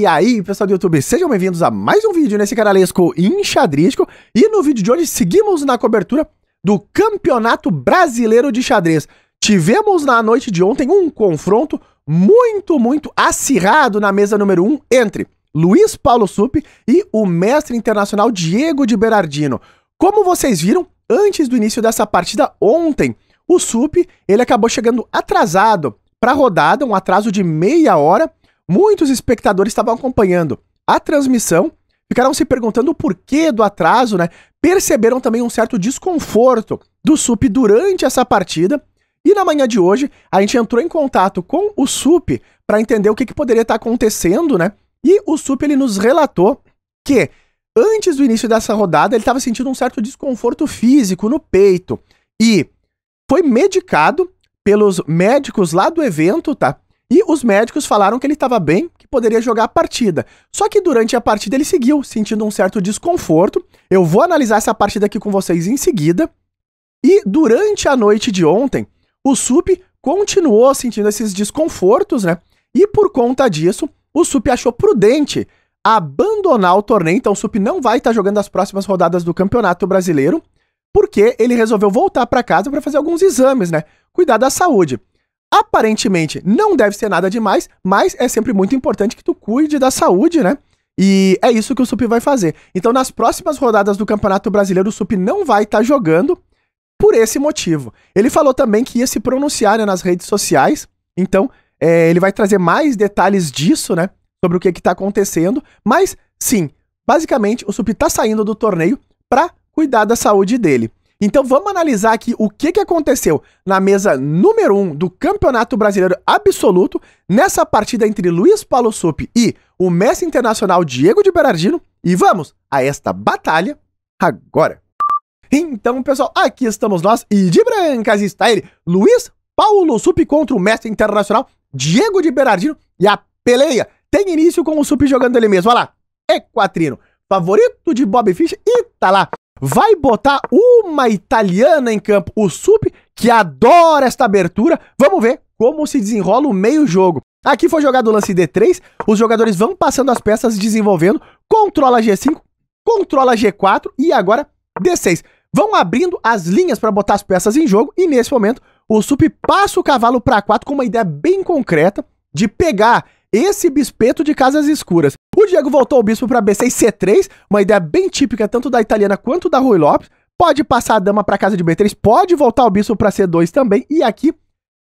E aí, pessoal do YouTube, sejam bem-vindos a mais um vídeo nesse canalesco enxadrístico. E no vídeo de hoje, seguimos na cobertura do Campeonato Brasileiro de Xadrez. Tivemos na noite de ontem um confronto muito, muito acirrado na mesa número 1 um entre Luiz Paulo Sup e o mestre internacional Diego de Berardino. Como vocês viram, antes do início dessa partida ontem, o Sup ele acabou chegando atrasado para a rodada, um atraso de meia hora, Muitos espectadores estavam acompanhando a transmissão, ficaram se perguntando o porquê do atraso, né? Perceberam também um certo desconforto do SUP durante essa partida. E na manhã de hoje, a gente entrou em contato com o SUP para entender o que, que poderia estar tá acontecendo, né? E o SUP ele nos relatou que antes do início dessa rodada ele estava sentindo um certo desconforto físico no peito e foi medicado pelos médicos lá do evento, tá? E os médicos falaram que ele estava bem, que poderia jogar a partida. Só que durante a partida ele seguiu sentindo um certo desconforto. Eu vou analisar essa partida aqui com vocês em seguida. E durante a noite de ontem, o Sup continuou sentindo esses desconfortos, né? E por conta disso, o Sup achou prudente abandonar o torneio. Então o Sup não vai estar tá jogando as próximas rodadas do Campeonato Brasileiro, porque ele resolveu voltar para casa para fazer alguns exames, né? Cuidar da saúde. Aparentemente não deve ser nada demais, mas é sempre muito importante que tu cuide da saúde, né? E é isso que o Sup vai fazer. Então, nas próximas rodadas do Campeonato Brasileiro, o Sup não vai estar tá jogando por esse motivo. Ele falou também que ia se pronunciar né, nas redes sociais. Então, é, ele vai trazer mais detalhes disso, né? Sobre o que é está acontecendo. Mas, sim, basicamente, o Sup está saindo do torneio para cuidar da saúde dele. Então vamos analisar aqui o que, que aconteceu na mesa número 1 um do Campeonato Brasileiro Absoluto, nessa partida entre Luiz Paulo Sup e o mestre internacional Diego de Berardino, e vamos a esta batalha agora. Então, pessoal, aqui estamos nós e de brancas está ele, Luiz Paulo Sup contra o mestre internacional Diego de Berardino, e a peleia tem início com o Sup jogando ele mesmo, olha lá, Equatrino, favorito de Bob Fish e tá lá vai botar uma italiana em campo, o Sup, que adora esta abertura. Vamos ver como se desenrola o meio-jogo. Aqui foi jogado o lance D3, os jogadores vão passando as peças, desenvolvendo, controla G5, controla G4 e agora D6. Vão abrindo as linhas para botar as peças em jogo e nesse momento o Sup passa o cavalo para 4 com uma ideia bem concreta de pegar esse bispeto de casas escuras. O Diego voltou o bispo para B6-C3, uma ideia bem típica tanto da italiana quanto da Rui Lopes. Pode passar a dama para casa de B3, pode voltar o bispo para C2 também. E aqui,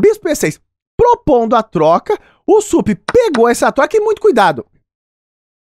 bispo E6 propondo a troca. O Sup pegou essa troca e muito cuidado.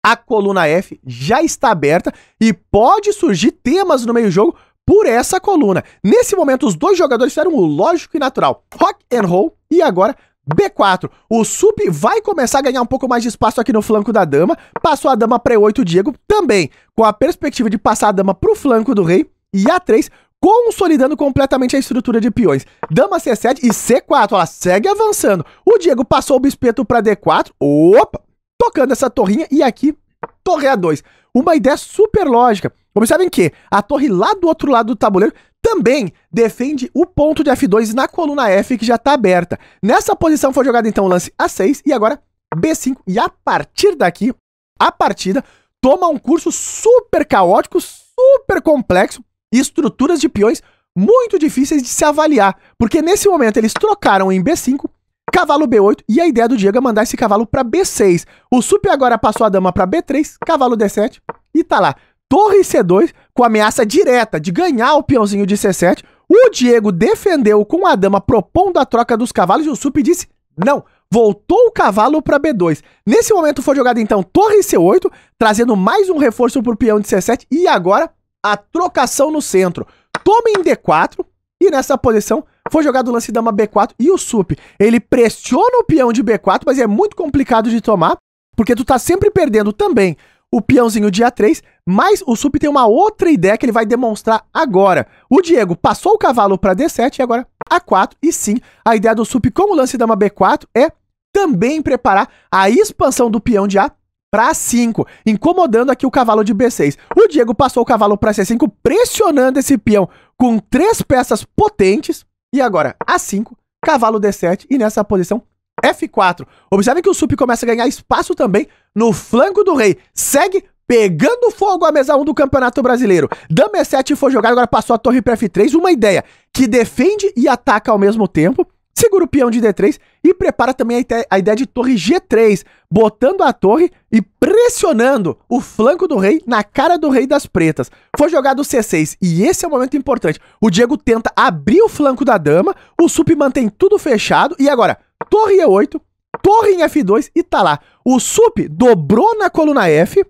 A coluna F já está aberta e pode surgir temas no meio-jogo por essa coluna. Nesse momento, os dois jogadores fizeram o lógico e natural rock and roll e agora B4. O Sup vai começar a ganhar um pouco mais de espaço aqui no flanco da dama. Passou a dama para E8 o Diego também, com a perspectiva de passar a dama para o flanco do rei. E A3, consolidando completamente a estrutura de peões. Dama C7 e C4, ela segue avançando. O Diego passou o bispeto para D4. Opa! Tocando essa torrinha e aqui, torre A2. Uma ideia super lógica. Observem que a torre lá do outro lado do tabuleiro também defende o ponto de F2 na coluna F que já está aberta. Nessa posição foi jogado então o lance A6 e agora B5. E a partir daqui, a partida toma um curso super caótico, super complexo e estruturas de peões muito difíceis de se avaliar, porque nesse momento eles trocaram em B5, cavalo B8 e a ideia do Diego é mandar esse cavalo para B6. O Sup agora passou a dama para B3, cavalo D7 e tá lá torre C2 com ameaça direta de ganhar o peãozinho de C7. O Diego defendeu com a dama propondo a troca dos cavalos e o Sup disse não. Voltou o cavalo para B2. Nesse momento foi jogada então torre C8, trazendo mais um reforço para o peão de C7 e agora a trocação no centro. Toma em D4 e nessa posição foi jogado o lance dama B4 e o sup. Ele pressiona o peão de B4, mas é muito complicado de tomar, porque tu tá sempre perdendo também o peãozinho dia 3, mas o Sup tem uma outra ideia que ele vai demonstrar agora. O Diego passou o cavalo para D7 e agora A4, e sim, a ideia do Sup com o lance dama B4 é também preparar a expansão do peão de A para 5, incomodando aqui o cavalo de B6. O Diego passou o cavalo para C5, pressionando esse peão com três peças potentes, e agora A5, cavalo D7, e nessa posição F4. Observe que o Sup começa a ganhar espaço também no flanco do rei. Segue pegando fogo a mesa 1 do Campeonato Brasileiro. Dama E7 foi jogado, agora passou a torre para F3. Uma ideia que defende e ataca ao mesmo tempo. Segura o peão de D3 e prepara também a ideia de torre G3, botando a torre e pressionando o flanco do rei na cara do rei das pretas. Foi jogado o C6 e esse é o momento importante. O Diego tenta abrir o flanco da dama, o Sup mantém tudo fechado e agora torre E8, torre em F2 e tá lá. O SUP dobrou na coluna F,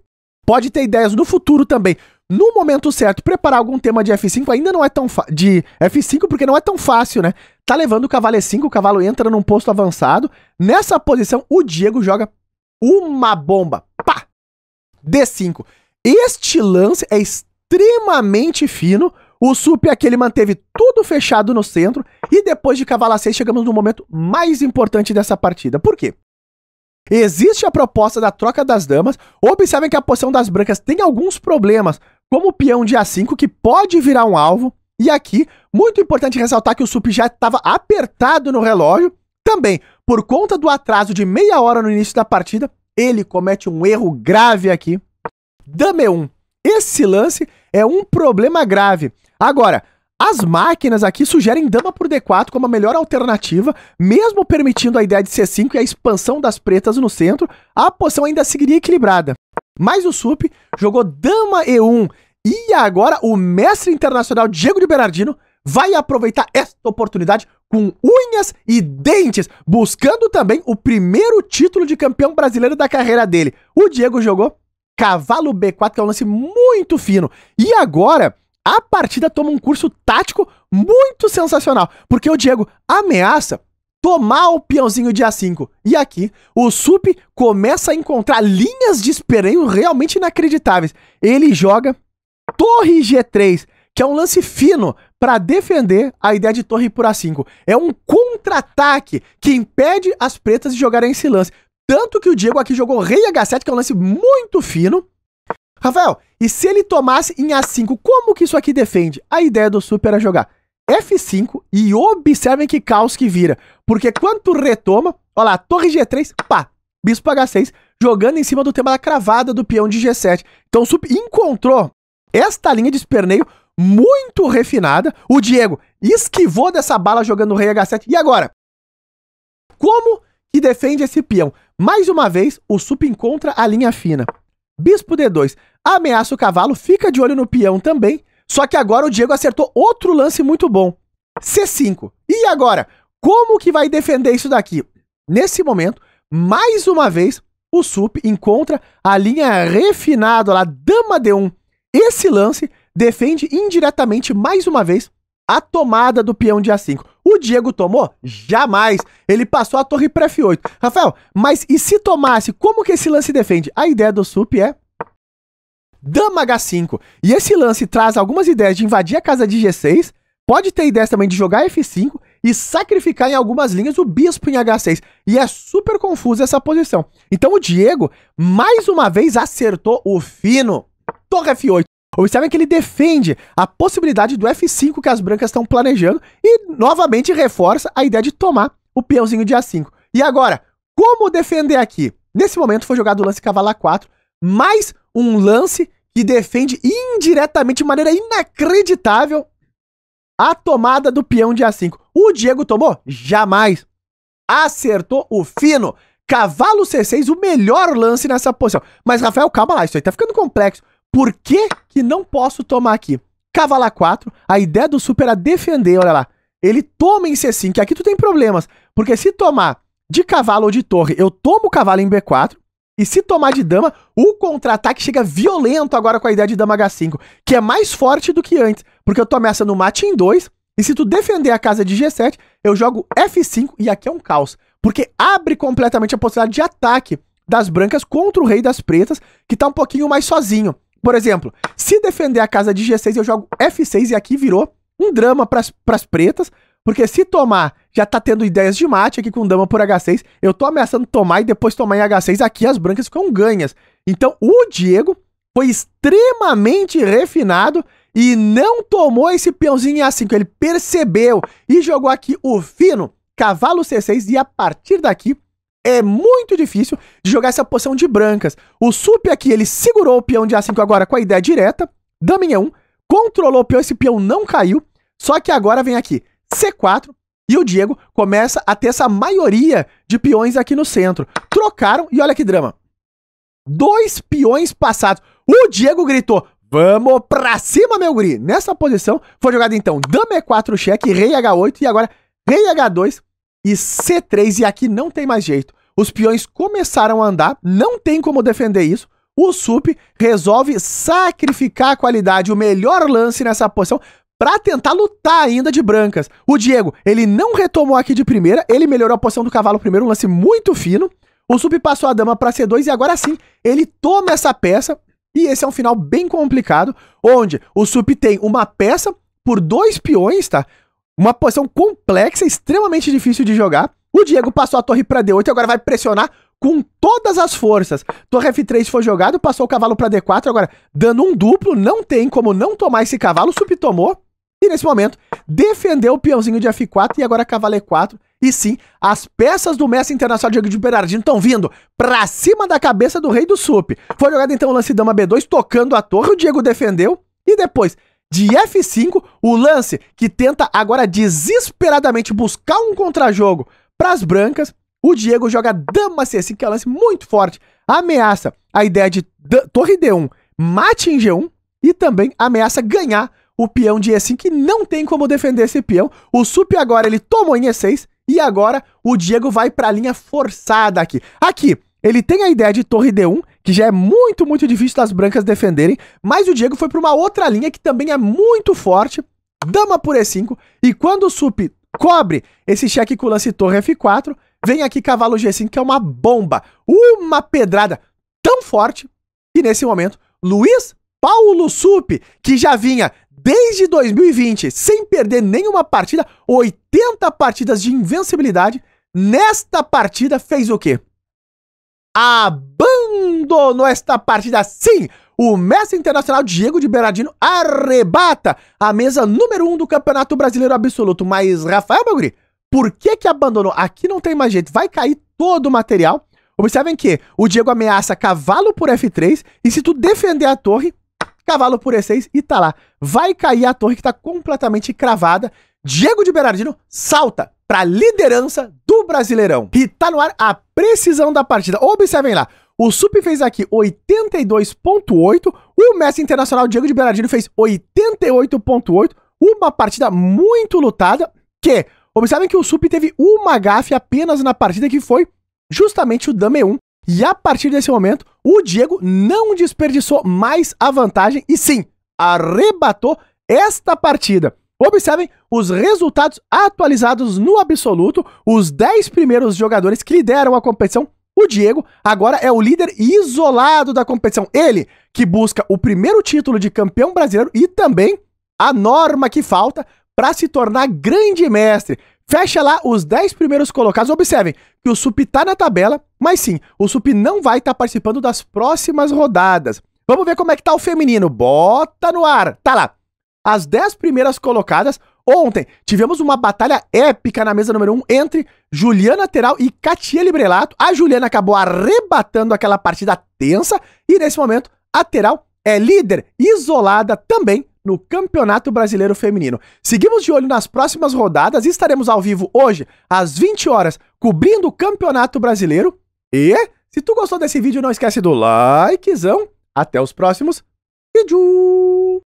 pode ter ideias no futuro também. No momento certo, preparar algum tema de F5 ainda não é tão de F5 porque não é tão fácil, né? Tá levando o cavalo E5, o cavalo entra num posto avançado. Nessa posição, o Diego joga uma bomba. Pá! D5. Este lance é extremamente fino. O sup é aqui ele manteve tudo fechado no centro. E depois de cavalo a 6, chegamos no momento mais importante dessa partida. Por quê? Existe a proposta da troca das damas. Observem que a posição das brancas tem alguns problemas, como o peão de A5, que pode virar um alvo. E aqui, muito importante ressaltar que o sup já estava apertado no relógio. Também, por conta do atraso de meia hora no início da partida, ele comete um erro grave aqui. Dame 1. Esse lance é um problema grave. Agora, as máquinas aqui sugerem dama por D4 como a melhor alternativa, mesmo permitindo a ideia de C5 e a expansão das pretas no centro, a posição ainda seguiria equilibrada. Mas o Sup jogou dama E1 e agora o mestre internacional Diego de Bernardino vai aproveitar esta oportunidade com unhas e dentes, buscando também o primeiro título de campeão brasileiro da carreira dele. O Diego jogou cavalo B4, que é um lance muito fino. E agora a partida toma um curso tático muito sensacional, porque o Diego ameaça tomar o peãozinho a 5. E aqui, o Sup começa a encontrar linhas de espereio realmente inacreditáveis. Ele joga torre G3, que é um lance fino para defender a ideia de torre por A5. É um contra-ataque que impede as pretas de jogarem esse lance. Tanto que o Diego aqui jogou rei H7, que é um lance muito fino, Rafael, e se ele tomasse em A5, como que isso aqui defende? A ideia do Super é jogar F5 e observem que caos que vira. Porque quando tu retoma, olha lá, torre G3, pá, bispo H6, jogando em cima do tema da cravada do peão de G7. Então o super encontrou esta linha de esperneio muito refinada. O Diego esquivou dessa bala jogando o rei H7. E agora? Como que defende esse peão? Mais uma vez, o super encontra a linha fina. Bispo D2 ameaça o cavalo, fica de olho no peão também. Só que agora o Diego acertou outro lance muito bom. C5. E agora? Como que vai defender isso daqui? Nesse momento, mais uma vez, o Sup encontra a linha refinada lá, dama D1. Esse lance defende indiretamente, mais uma vez, a tomada do peão de A5. O Diego tomou? Jamais. Ele passou a torre para F8. Rafael, mas e se tomasse, como que esse lance defende? A ideia do SUP é dama H5. E esse lance traz algumas ideias de invadir a casa de G6, pode ter ideias também de jogar F5 e sacrificar em algumas linhas o bispo em H6. E é super confusa essa posição. Então o Diego, mais uma vez, acertou o fino. Torre F8. Observem que ele defende a possibilidade do F5 que as brancas estão planejando e novamente reforça a ideia de tomar o peãozinho de A5. E agora, como defender aqui? Nesse momento foi jogado o lance cavalo A4, mais um lance que defende indiretamente, de maneira inacreditável, a tomada do peão de A5. O Diego tomou? Jamais. Acertou o fino. Cavalo C6, o melhor lance nessa posição. Mas, Rafael, calma lá, isso aí tá ficando complexo. Por que, que não posso tomar aqui? Cavala 4, a ideia do Super era é defender, olha lá. Ele toma em C5, aqui tu tem problemas. Porque se tomar de cavalo ou de torre, eu tomo o cavalo em B4. E se tomar de dama, o contra-ataque chega violento agora com a ideia de dama H5, que é mais forte do que antes. Porque eu tô ameaçando o mate em 2. E se tu defender a casa de G7, eu jogo F5 e aqui é um caos. Porque abre completamente a possibilidade de ataque das brancas contra o rei das pretas, que tá um pouquinho mais sozinho. Por exemplo, se defender a casa de G6, eu jogo F6 e aqui virou um drama pras, pras pretas, porque se tomar, já tá tendo ideias de mate aqui com dama por H6, eu tô ameaçando tomar e depois tomar em H6, aqui as brancas ficam ganhas. Então o Diego foi extremamente refinado e não tomou esse peãozinho em A5, ele percebeu e jogou aqui o fino, cavalo C6 e a partir daqui é muito difícil de jogar essa poção de brancas. O Sup aqui, ele segurou o peão de A5 agora com a ideia direta. Dama em E1. Controlou o peão, esse peão não caiu. Só que agora vem aqui C4. E o Diego começa a ter essa maioria de peões aqui no centro. Trocaram e olha que drama. Dois peões passados. O Diego gritou, vamos pra cima, meu guri. Nessa posição foi jogado então Dama E4 cheque, Rei H8 e agora Rei H2 e C3, e aqui não tem mais jeito. Os peões começaram a andar, não tem como defender isso. O Sup resolve sacrificar a qualidade, o melhor lance nessa posição, para tentar lutar ainda de brancas. O Diego, ele não retomou aqui de primeira, ele melhorou a posição do cavalo primeiro, um lance muito fino. O Sup passou a dama para C2 e agora sim, ele toma essa peça. E esse é um final bem complicado, onde o Sup tem uma peça por dois peões, tá? Uma posição complexa, extremamente difícil de jogar. O Diego passou a torre para D8 e agora vai pressionar com todas as forças. Torre F3 foi jogado, passou o cavalo para D4, agora dando um duplo, não tem como não tomar esse cavalo, subtomou. E nesse momento, defendeu o peãozinho de F4 e agora cavalo E4. E sim, as peças do mestre internacional Diego de Bernardino estão vindo pra cima da cabeça do rei do sup. Foi jogado então o lance dama B2, tocando a torre, o Diego defendeu. E depois, de F5, o lance que tenta agora desesperadamente buscar um contrajogo para as brancas. O Diego joga dama C5, que é um lance muito forte, ameaça a ideia de torre D1, mate em G1 e também ameaça ganhar o peão de E5, que não tem como defender esse peão. O Sup agora ele tomou em E6 e agora o Diego vai para a linha forçada aqui. Aqui, ele tem a ideia de torre D1, que já é muito, muito difícil das brancas defenderem, mas o Diego foi para uma outra linha que também é muito forte, dama por E5, e quando o sup cobre esse cheque com lance torre F4, vem aqui cavalo G5, que é uma bomba, uma pedrada tão forte, que nesse momento, Luiz Paulo Sup, que já vinha desde 2020, sem perder nenhuma partida, 80 partidas de invencibilidade, nesta partida fez o quê? abandonou esta partida. Sim, o mestre internacional Diego de Bernardino arrebata a mesa número 1 um do Campeonato Brasileiro Absoluto. Mas, Rafael Belgri, por que que abandonou? Aqui não tem mais jeito, vai cair todo o material. Observem que o Diego ameaça cavalo por F3 e se tu defender a torre, cavalo por E6 e tá lá. Vai cair a torre que tá completamente cravada Diego de Berardino salta para liderança do Brasileirão. E tá no ar a precisão da partida. Observem lá. O Sup fez aqui 82.8 e o Messi Internacional Diego de Berardino fez 88.8. Uma partida muito lutada que, observem que o Sup teve uma gafe apenas na partida que foi justamente o Dame 1. E a partir desse momento, o Diego não desperdiçou mais a vantagem e sim, arrebatou esta partida. Observem os resultados atualizados no absoluto, os 10 primeiros jogadores que lideram a competição. O Diego agora é o líder isolado da competição. Ele que busca o primeiro título de campeão brasileiro e também a norma que falta para se tornar grande mestre. Fecha lá os 10 primeiros colocados. Observem que o Sup está na tabela, mas sim, o Sup não vai estar tá participando das próximas rodadas. Vamos ver como é que tá o feminino. Bota no ar. Tá lá. As 10 primeiras colocadas. Ontem tivemos uma batalha épica na mesa número 1 um entre Juliana Teral e Katia Librelato. A Juliana acabou arrebatando aquela partida tensa e nesse momento a Teral é líder isolada também no Campeonato Brasileiro Feminino. Seguimos de olho nas próximas rodadas e estaremos ao vivo hoje às 20 horas cobrindo o Campeonato Brasileiro. E se tu gostou desse vídeo, não esquece do likezão. Até os próximos vídeos.